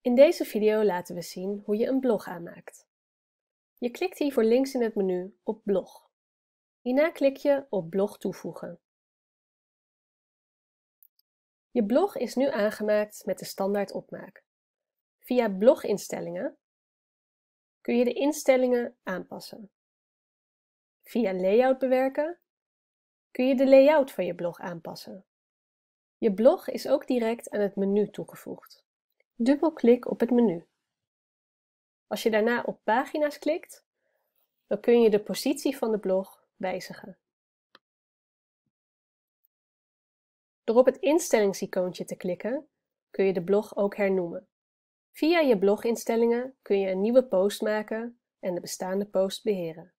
In deze video laten we zien hoe je een blog aanmaakt. Je klikt hiervoor links in het menu op blog. Hierna klik je op blog toevoegen. Je blog is nu aangemaakt met de standaard opmaak. Via bloginstellingen kun je de instellingen aanpassen. Via layout bewerken kun je de layout van je blog aanpassen. Je blog is ook direct aan het menu toegevoegd dubbelklik op het menu. Als je daarna op pagina's klikt, dan kun je de positie van de blog wijzigen. Door op het instellingsicoontje te klikken, kun je de blog ook hernoemen. Via je bloginstellingen kun je een nieuwe post maken en de bestaande post beheren.